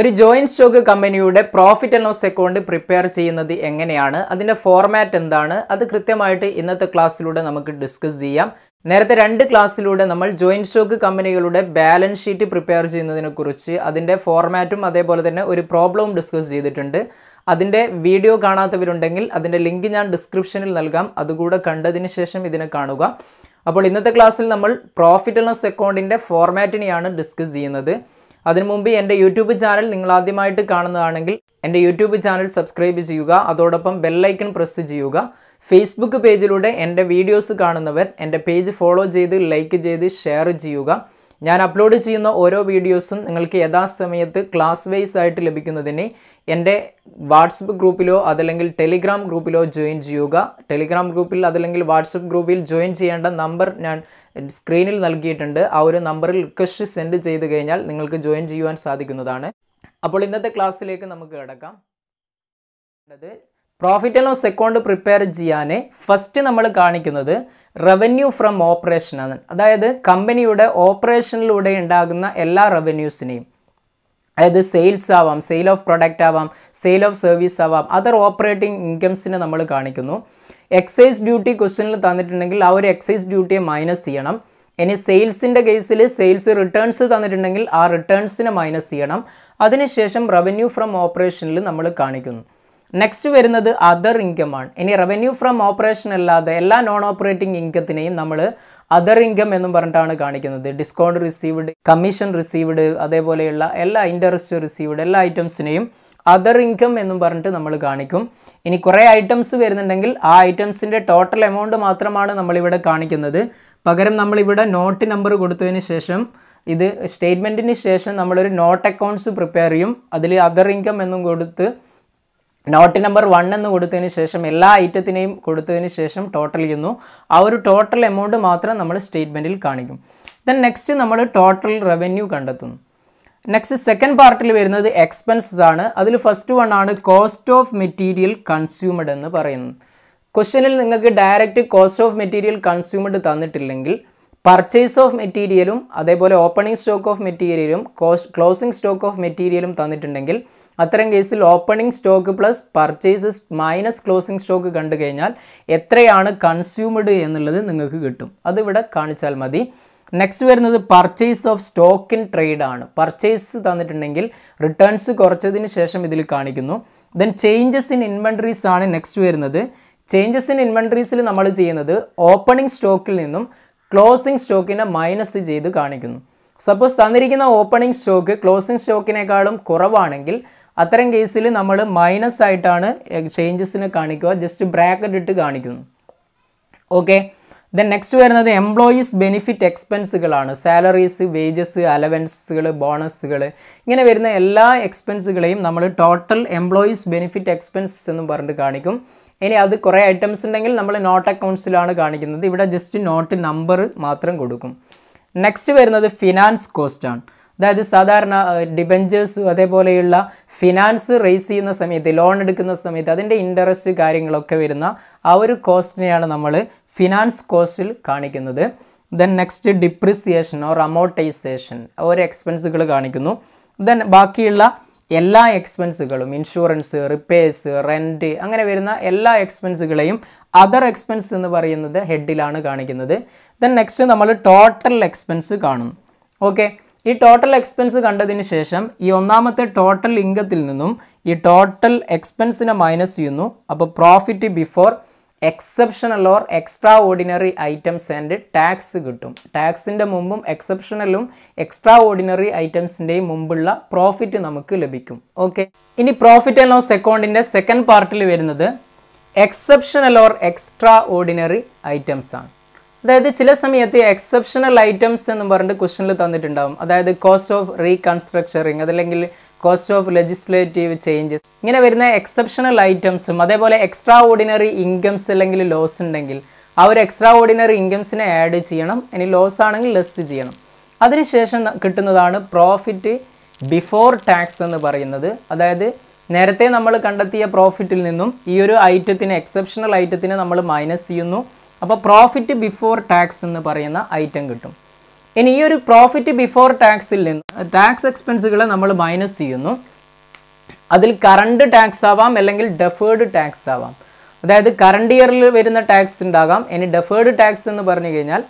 ഒരു joint stock കമ്പനിയുടെ profit and loss account prepare ചെയ്യുന്നത് എങ്ങനെയാണ് അതിൻ്റെ ഫോർമാറ്റ് എന്താണ് അത് കൃത്യമായിട്ട് ഇന്നത്തെ ക്ലാസ്സിലൂടെ നമുക്ക് ഡിസ്കസ് ചെയ്യാം നേരത്തെ രണ്ട് ക്ലാസ്സിലൂടെ നമ്മൾ ജോയിൻറ്റ് സ്റ്റോക്ക് കമ്പനികളുടെ ബാലൻസ് ഷീറ്റ് പ്രിപ്പയർ ചെയ്യുന്നതിനെക്കുറിച്ച് അതിൻ്റെ ഫോർമാറ്റും അതേപോലെ തന്നെ ഒരു പ്രോബ്ലവും ഡിസ്കസ് ചെയ്തിട്ടുണ്ട് അതിൻ്റെ വീഡിയോ കാണാത്തവരുണ്ടെങ്കിൽ അതിൻ്റെ ലിങ്ക് ഞാൻ ഡിസ്ക്രിപ്ഷനിൽ നൽകാം അതുകൂടെ കണ്ടതിന് ശേഷം ഇതിനെ കാണുക അപ്പോൾ ഇന്നത്തെ ക്ലാസ്സിൽ നമ്മൾ പ്രോഫിറ്റ് ആൻഡ് ലോസ് അക്കൗണ്ടിൻ്റെ ഫോർമാറ്റിനെയാണ് ഡിസ്കസ് ചെയ്യുന്നത് അതിനു മുമ്പ് എൻ്റെ യൂട്യൂബ് ചാനൽ നിങ്ങൾ ആദ്യമായിട്ട് കാണുന്നതാണെങ്കിൽ എൻ്റെ യൂട്യൂബ് ചാനൽ സബ്സ്ക്രൈബ് ചെയ്യുക അതോടൊപ്പം ബെല്ലൈക്കൺ പ്രസ് ചെയ്യുക ഫേസ്ബുക്ക് പേജിലൂടെ എൻ്റെ വീഡിയോസ് കാണുന്നവർ എൻ്റെ പേജ് ഫോളോ ചെയ്ത് ലൈക്ക് ചെയ്ത് ഷെയർ ചെയ്യുക ഞാൻ അപ്ലോഡ് ചെയ്യുന്ന ഓരോ വീഡിയോസും നിങ്ങൾക്ക് യഥാസമയത്ത് ക്ലാസ് വൈസ് ആയിട്ട് ലഭിക്കുന്നതിന് എൻ്റെ വാട്സപ്പ് ഗ്രൂപ്പിലോ അതല്ലെങ്കിൽ ടെലിഗ്രാം ഗ്രൂപ്പിലോ ജോയിൻ ചെയ്യുക ടെലിഗ്രാം ഗ്രൂപ്പിൽ അതല്ലെങ്കിൽ വാട്സപ്പ് ഗ്രൂപ്പിൽ ജോയിൻ ചെയ്യേണ്ട നമ്പർ ഞാൻ സ്ക്രീനിൽ നൽകിയിട്ടുണ്ട് ആ ഒരു നമ്പറിൽ റിക്വസ്റ്റ് സെൻഡ് ചെയ്ത് കഴിഞ്ഞാൽ നിങ്ങൾക്ക് ജോയിൻ ചെയ്യുവാൻ സാധിക്കുന്നതാണ് അപ്പോൾ ഇന്നത്തെ ക്ലാസ്സിലേക്ക് നമുക്ക് കിടക്കാം profit and loss account prepare ചെയ്യാൻ ഫസ്റ്റ് നമ്മൾ കാണിക്കുന്നത് റവന്യൂ ഫ്രം ഓപ്പറേഷൻ ആണ് അതായത് കമ്പനിയുടെ ഓപ്പറേഷനിലൂടെ ഉണ്ടാകുന്ന എല്ലാ റവന്യൂസിനെയും അതായത് സെയിൽസ് ആവാം സെയിൽ ഓഫ് പ്രൊഡക്റ്റ് ആവാം സെയിൽ ഓഫ് സർവീസ് ആവാം അതർ ഓപ്പറേറ്റിംഗ് ഇൻകംസിനെ നമ്മൾ കാണിക്കുന്നു എക്സൈസ് ഡ്യൂട്ടി ക്വസ്റ്റ്യനിൽ തന്നിട്ടുണ്ടെങ്കിൽ ആ ഒരു എക്സൈസ് ഡ്യൂട്ടിയെ മൈനസ് ചെയ്യണം ഇനി സെയിൽസിൻ്റെ കേസിൽ സെയിൽസ് റിട്ടേൺസ് തന്നിട്ടുണ്ടെങ്കിൽ ആ റിട്ടേൺസിനെ മൈനസ് ചെയ്യണം അതിനുശേഷം റവന്യൂ ഫ്രം ഓപ്പറേഷനിൽ നമ്മൾ കാണിക്കുന്നു നെക്സ്റ്റ് വരുന്നത് അതർ ആണ് ഇനി റവന്യൂ ഫ്രം ഓപ്പറേഷൻ അല്ലാതെ എല്ലാ നോൺ ഓപ്പറേറ്റിംഗ് ഇൻകത്തിനെയും നമ്മൾ അതർ ഇൻകം എന്നും പറഞ്ഞിട്ടാണ് കാണിക്കുന്നത് ഡിസ്കൗണ്ട് റിസീവ്ഡ് കമ്മീഷൻ റിസീവ്ഡ് അതേപോലെയുള്ള എല്ലാ ഇൻട്രസ്റ്റ് റിസീവ്ഡ് എല്ലാ ഐറ്റംസിനെയും അതർ ഇൻകം എന്നും പറഞ്ഞിട്ട് നമ്മൾ കാണിക്കും ഇനി കുറേ ഐറ്റംസ് വരുന്നുണ്ടെങ്കിൽ ആ ഐറ്റംസിൻ്റെ ടോട്ടൽ എമൗണ്ട് മാത്രമാണ് നമ്മളിവിടെ കാണിക്കുന്നത് പകരം നമ്മളിവിടെ നോട്ട് നമ്പർ കൊടുത്തതിന് ശേഷം ഇത് സ്റ്റേറ്റ്മെൻറ്റിന് ശേഷം നമ്മളൊരു നോട്ട് അക്കൗണ്ട്സ് പ്രിപ്പയർ ചെയ്യും അതിൽ അതർ ഇൻകം എന്നും കൊടുത്ത് നോട്ട് നമ്പർ വൺ എന്ന് കൊടുത്തതിന് ശേഷം എല്ലാ ഐറ്റത്തിനെയും കൊടുത്തതിന് ശേഷം ടോട്ടൽ ചെയ്യുന്നു ആ ഒരു ടോട്ടൽ എമൗണ്ട് മാത്രം നമ്മൾ സ്റ്റേറ്റ്മെൻറ്റിൽ കാണിക്കും ദെൻ നെക്സ്റ്റ് നമ്മൾ ടോട്ടൽ റവന്യൂ കണ്ടെത്തുന്നു നെക്സ്റ്റ് സെക്കൻഡ് പാർട്ടിൽ വരുന്നത് എക്സ്പെൻസസ് ആണ് അതിൽ ഫസ്റ്റ് വൺ ആണ് കോസ്റ്റ് ഓഫ് മെറ്റീരിയൽ കൺസ്യൂമഡ് എന്ന് പറയുന്നത് ക്വസ്റ്റ്യനിൽ നിങ്ങൾക്ക് direct cost of material consumed തന്നിട്ടില്ലെങ്കിൽ പർച്ചേസ് ഓഫ് മെറ്റീരിയലും അതേപോലെ ഓപ്പണിംഗ് സ്റ്റോക്ക് ഓഫ് മെറ്റീരിയലും ക്ലോസിംഗ് സ്റ്റോക്ക് ഓഫ് മെറ്റീരിയലും തന്നിട്ടുണ്ടെങ്കിൽ അത്തരം കേസിൽ opening stock plus purchases minus closing stock കണ്ടു കഴിഞ്ഞാൽ എത്രയാണ് കൺസ്യൂംഡ് എന്നുള്ളത് നിങ്ങൾക്ക് കിട്ടും അതിവിടെ കാണിച്ചാൽ മതി നെക്സ്റ്റ് വരുന്നത് purchase of stock in trade ആണ് പർച്ചേസ് തന്നിട്ടുണ്ടെങ്കിൽ റിട്ടേൺസ് കുറച്ചതിന് ശേഷം ഇതിൽ കാണിക്കുന്നു ദെൻ ചേഞ്ചസ് ഇൻ ഇൻവെൻട്രീസ് ആണ് നെക്സ്റ്റ് വരുന്നത് ചേഞ്ചസ് ഇൻ ഇൻവെൻട്രീസിൽ നമ്മൾ ചെയ്യുന്നത് ഓപ്പണിംഗ് സ്റ്റോക്കിൽ നിന്നും ക്ലോസിംഗ് സ്റ്റോക്കിനെ മൈനസ് ചെയ്ത് കാണിക്കുന്നു സപ്പോസ് തന്നിരിക്കുന്ന ഓപ്പണിംഗ് സ്റ്റോക്ക് ക്ലോസിംഗ് സ്റ്റോക്കിനേക്കാളും കുറവാണെങ്കിൽ അത്തരം കേസിൽ നമ്മൾ മൈനസ് ആയിട്ടാണ് ചേഞ്ചസിനെ കാണിക്കുക ജസ്റ്റ് ബ്രാക്കറ്റ് ഇട്ട് കാണിക്കുന്നു ഓക്കെ ദെൻ നെക്സ്റ്റ് വരുന്നത് എംപ്ലോയീസ് ബെനിഫിറ്റ് എക്സ്പെൻസുകളാണ് സാലറീസ് വേജസ് അലവൻസുകൾ ബോണസുകൾ ഇങ്ങനെ വരുന്ന എല്ലാ എക്സ്പെൻസുകളെയും നമ്മൾ ടോട്ടൽ എംപ്ലോയീസ് ബെനിഫിറ്റ് എക്സ്പെൻസ് എന്ന് പറഞ്ഞിട്ട് കാണിക്കും ഇനി അത് കുറേ ഐറ്റംസ് ഉണ്ടെങ്കിൽ നമ്മൾ നോട്ട് അക്കൗണ്ട്സിലാണ് കാണിക്കുന്നത് ഇവിടെ ജസ്റ്റ് നോട്ട് നമ്പർ മാത്രം കൊടുക്കും നെക്സ്റ്റ് വരുന്നത് ഫിനാൻസ് കോസ്റ്റാണ് അതായത് സാധാരണ ഡിബഞ്ചേഴ്സ് അതേപോലെയുള്ള ഫിനാൻസ് റേസ് ചെയ്യുന്ന സമയത്ത് ലോൺ എടുക്കുന്ന സമയത്ത് അതിൻ്റെ ഇൻട്രസ്റ്റ് കാര്യങ്ങളൊക്കെ വരുന്ന ആ ഒരു കോസ്റ്റിനെയാണ് നമ്മൾ ഫിനാൻസ് കോസ്റ്റിൽ കാണിക്കുന്നത് then next depreciation or amortization ഓരോ എക്സ്പെൻസുകൾ കാണിക്കുന്നു ദെൻ ബാക്കിയുള്ള എല്ലാ എക്സ്പെൻസുകളും ഇൻഷുറൻസ് റിപ്പേഴ്സ് റെൻറ്റ് അങ്ങനെ വരുന്ന എല്ലാ എക്സ്പെൻസുകളെയും അതർ എക്സ്പെൻസ് എന്ന് പറയുന്നത് ഹെഡിലാണ് കാണിക്കുന്നത് ദെൻ നെക്സ്റ്റ് നമ്മൾ ടോട്ടൽ എക്സ്പെൻസ് കാണും ഓക്കെ ഈ ടോട്ടൽ എക്സ്പെൻസ് കണ്ടതിന് ശേഷം ഈ ഒന്നാമത്തെ ടോട്ടൽ ഇൻകത്തിൽ നിന്നും ഈ ടോട്ടൽ എക്സ്പെൻസിനെ മൈനസ് ചെയ്യുന്നു അപ്പോൾ profit before exceptional or extraordinary items and tax കിട്ടും ടാക്സിൻ്റെ മുമ്പും എക്സെപ്ഷണലും എക്സ്ട്രാ ഓർഡിനറി ഐറ്റംസിൻ്റെയും മുമ്പുള്ള പ്രോഫിറ്റ് നമുക്ക് ലഭിക്കും ഓക്കെ ഇനി പ്രോഫിറ്റ് ആൻഡ് ലോസ് അക്കൗണ്ടിൻ്റെ സെക്കൻഡ് പാർട്ടിൽ വരുന്നത് exceptional or extraordinary items ആണ് അതായത് ചില സമയത്ത് എക്സെപ്ഷണൽ ഐറ്റംസ് എന്ന് പറഞ്ഞിട്ട് ക്വസ്റ്റനിൽ തന്നിട്ടുണ്ടാവും അതായത് കോസ്റ്റ് ഓഫ് റീകൺസ്ട്രക്ചറിങ് അതല്ലെങ്കിൽ കോസ്റ്റ് ഓഫ് ലെജിസ്ലേറ്റീവ് ചേഞ്ചസ് ഇങ്ങനെ വരുന്ന എക്സെപ്ഷണൽ ഐറ്റംസും അതേപോലെ എക്സ്ട്രാ ഓർഡിനറി ഇൻകംസ് അല്ലെങ്കിൽ ലോസ് ഉണ്ടെങ്കിൽ ആ ഒരു എക്സ്ട്രാ ഓർഡിനറി ഇൻകംസിനെ ആഡ് ചെയ്യണം ഇനി ലോസ് ആണെങ്കിൽ ലെസ് ചെയ്യണം അതിനുശേഷം കിട്ടുന്നതാണ് പ്രോഫിറ്റ് ബിഫോർ ടാക്സ് എന്ന് പറയുന്നത് അതായത് നേരത്തെ നമ്മൾ കണ്ടെത്തിയ പ്രോഫിറ്റിൽ നിന്നും ഈ ഒരു ഐറ്റത്തിന് എക്സെപ്ഷണൽ ഐറ്റത്തിന് നമ്മൾ മൈനസ് ചെയ്യുന്നു അപ്പോൾ പ്രോഫിറ്റ് ബിഫോർ ടാക്സ് എന്ന് പറയുന്ന ഐറ്റം കിട്ടും ഇനി ഈ ഒരു പ്രോഫിറ്റ് ബിഫോർ ടാക്സിൽ നിന്ന് ടാക്സ് എക്സ്പെൻസുകളെ നമ്മൾ മൈനസ് ചെയ്യുന്നു അതിൽ കറണ്ട് ടാക്സ് ആവാം അല്ലെങ്കിൽ ഡെഫേർഡ് ടാക്സ് ആവാം അതായത് കറണ്ട് ഇയറിൽ വരുന്ന ടാക്സ് ഉണ്ടാകാം ഇനി ഡെഫേർഡ് ടാക്സ് എന്ന് പറഞ്ഞു കഴിഞ്ഞാൽ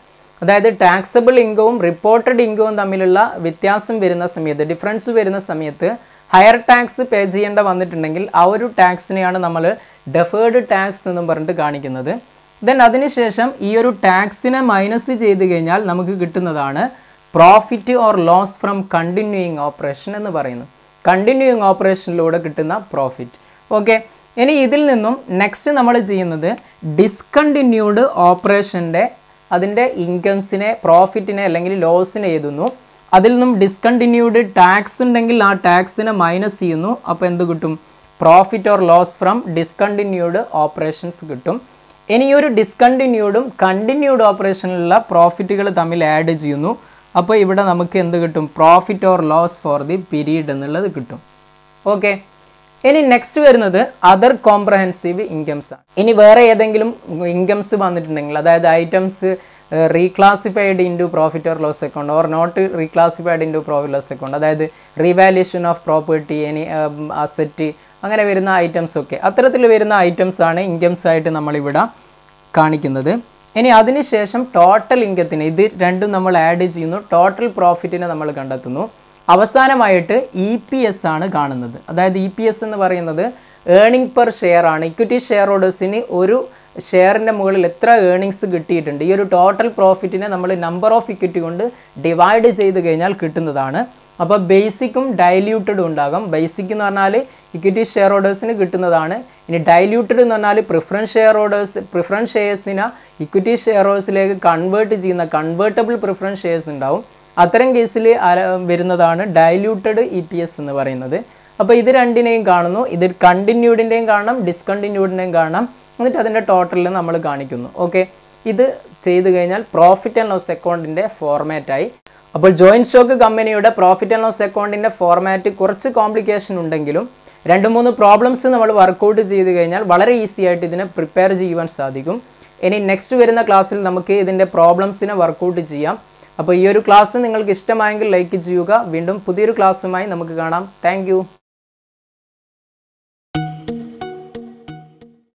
അതായത് ടാക്സബിൾ ഇൻകവും റിപ്പോർട്ടഡ് ഇൻകവും തമ്മിലുള്ള വ്യത്യാസം വരുന്ന സമയത്ത് ഡിഫറൻസ് വരുന്ന സമയത്ത് ഹയർ ടാക്സ് പേ ചെയ്യേണ്ട വന്നിട്ടുണ്ടെങ്കിൽ ആ ഒരു ടാക്സിനെയാണ് നമ്മൾ ഡെഫേർഡ് ടാക്സ് എന്നും പറഞ്ഞിട്ട് കാണിക്കുന്നത് ദെൻ അതിനുശേഷം ഈ ഒരു ടാക്സിനെ മൈനസ് ചെയ്ത് കഴിഞ്ഞാൽ നമുക്ക് കിട്ടുന്നതാണ് profit or loss from continuing operation എന്ന് പറയുന്നു കണ്ടിന്യൂയിങ് ഓപ്പറേഷനിലൂടെ കിട്ടുന്ന പ്രോഫിറ്റ് ഓക്കെ ഇനി ഇതിൽ നിന്നും നെക്സ്റ്റ് നമ്മൾ ചെയ്യുന്നത് ഡിസ്കണ്ടിന്യൂഡ് ഓപ്പറേഷൻ്റെ അതിൻ്റെ ഇൻകംസിനെ പ്രോഫിറ്റിനെ അല്ലെങ്കിൽ ലോസിനെ എഴുതുന്നു അതിൽ നിന്നും ഡിസ്കണ്ടിന്യൂഡ് ടാക്സ് ഉണ്ടെങ്കിൽ ആ ടാക്സിനെ മൈനസ് ചെയ്യുന്നു അപ്പോൾ എന്ത് കിട്ടും profit or loss from discontinued operations കിട്ടും ഇനി ഒരു ഡിസ്കണ്ടിന്യൂഡും കണ്ടിന്യൂഡ് ഓപ്പറേഷനിലുള്ള പ്രോഫിറ്റുകൾ തമ്മിൽ ആഡ് ചെയ്യുന്നു അപ്പോൾ ഇവിടെ നമുക്ക് എന്ത് കിട്ടും profit or loss for the period എന്നുള്ളത് കിട്ടും ഓക്കെ ഇനി നെക്സ്റ്റ് വരുന്നത് അതർ കോംപ്രഹെൻസീവ് ഇൻകംസ് ആണ് ഇനി വേറെ ഏതെങ്കിലും ഇൻകംസ് വന്നിട്ടുണ്ടെങ്കിൽ അതായത് items reclassified to profit or loss account or not reclassified to profit loss account അതായത് revaluation of property any asset അങ്ങനെ വരുന്ന ഐറ്റംസ് ഒക്കെ അത്തരത്തിൽ വരുന്ന ഐറ്റംസ് ആണ് ഇൻകംസ് ആയിട്ട് നമ്മളിവിടെ കാണിക്കുന്നത് ഇനി അതിനുശേഷം ടോട്ടൽ ഇൻകത്തിന് ഇത് രണ്ടും നമ്മൾ ആഡ് ചെയ്യുന്നു ടോട്ടൽ പ്രോഫിറ്റിനെ നമ്മൾ കണ്ടെത്തുന്നു അവസാനമായിട്ട് ഇ പി എസ് ആണ് കാണുന്നത് അതായത് ഇ പി എസ് എന്ന് പറയുന്നത് ഏണിംഗ് പെർ ഷെയർ ആണ് ഇക്വിറ്റി ഷെയർ ഹോൾഡേഴ്സിന് ഒരു ഷെയറിൻ്റെ മുകളിൽ എത്ര ഏണിങ്സ് കിട്ടിയിട്ടുണ്ട് ഈ ഒരു ടോട്ടൽ പ്രോഫിറ്റിനെ നമ്മൾ നമ്പർ ഓഫ് ഇക്വിറ്റി കൊണ്ട് ഡിവൈഡ് ചെയ്ത് കഴിഞ്ഞാൽ കിട്ടുന്നതാണ് അപ്പോൾ ബേസിക്കും ഡൈല്യൂട്ടഡും ഉണ്ടാകും ബേസിക് എന്ന് പറഞ്ഞാൽ ഇക്വിറ്റി ഷെയർ ഹോൾഡേഴ്സിന് കിട്ടുന്നതാണ് ഇനി ഡൈല്യൂട്ടഡ് എന്ന് പറഞ്ഞാൽ പ്രിഫറൻസ് ഷെയർ ഹോൾഡേഴ്സ് പ്രിഫറൻസ് ഷെയർസിനെ ഇക്വിറ്റി ഷെയർ ഹോൾഡേഴ്സിലേക്ക് കൺവേർട്ട് ചെയ്യുന്ന കൺവേർട്ടബിൾ പ്രിഫറൻസ് ഷെയർസ് ഉണ്ടാവും അത്തരം കേസിൽ വരുന്നതാണ് ഡൈല്യൂട്ടഡ് ഇ പി എസ് എന്ന് പറയുന്നത് അപ്പോൾ ഇത് രണ്ടിനെയും കാണുന്നു ഇത് കണ്ടിന്യൂഡിൻ്റെയും കാണണം ഡിസ്കണ്ടിന്യൂഡിൻ്റെയും കാണണം എന്നിട്ട് അതിൻ്റെ ടോട്ടലിൽ നമ്മൾ കാണിക്കുന്നു ഓക്കെ ഇത് ചെയ്തു കഴിഞ്ഞാൽ പ്രോഫിറ്റ് ആൻഡ് ലോസ് അക്കൗണ്ടിൻ്റെ ഫോർമാറ്റായി അപ്പോൾ ജോയിൻറ്റ് സ്റ്റോക്ക് കമ്പനിയുടെ പ്രോഫിറ്റ് ആൻഡ് ലോസ് അക്കൗണ്ടിൻ്റെ ഫോർമാറ്റ് കുറച്ച് കോംപ്ലിക്കേഷൻ ഉണ്ടെങ്കിലും രണ്ട് മൂന്ന് പ്രോബ്ലംസ് നമ്മൾ വർക്കൗട്ട് ചെയ്ത് കഴിഞ്ഞാൽ വളരെ ഈസി ആയിട്ട് ഇതിനെ പ്രിപ്പയർ ചെയ്യുവാൻ സാധിക്കും ഇനി നെക്സ്റ്റ് വരുന്ന ക്ലാസ്സിൽ നമുക്ക് ഇതിൻ്റെ പ്രോബ്ലംസിനെ വർക്കൗട്ട് ചെയ്യാം അപ്പോൾ ഈ ഒരു ക്ലാസ് നിങ്ങൾക്ക് ഇഷ്ടമായെങ്കിൽ ലൈക്ക് ചെയ്യുക വീണ്ടും പുതിയൊരു ക്ലാസ്സുമായി നമുക്ക് കാണാം താങ്ക്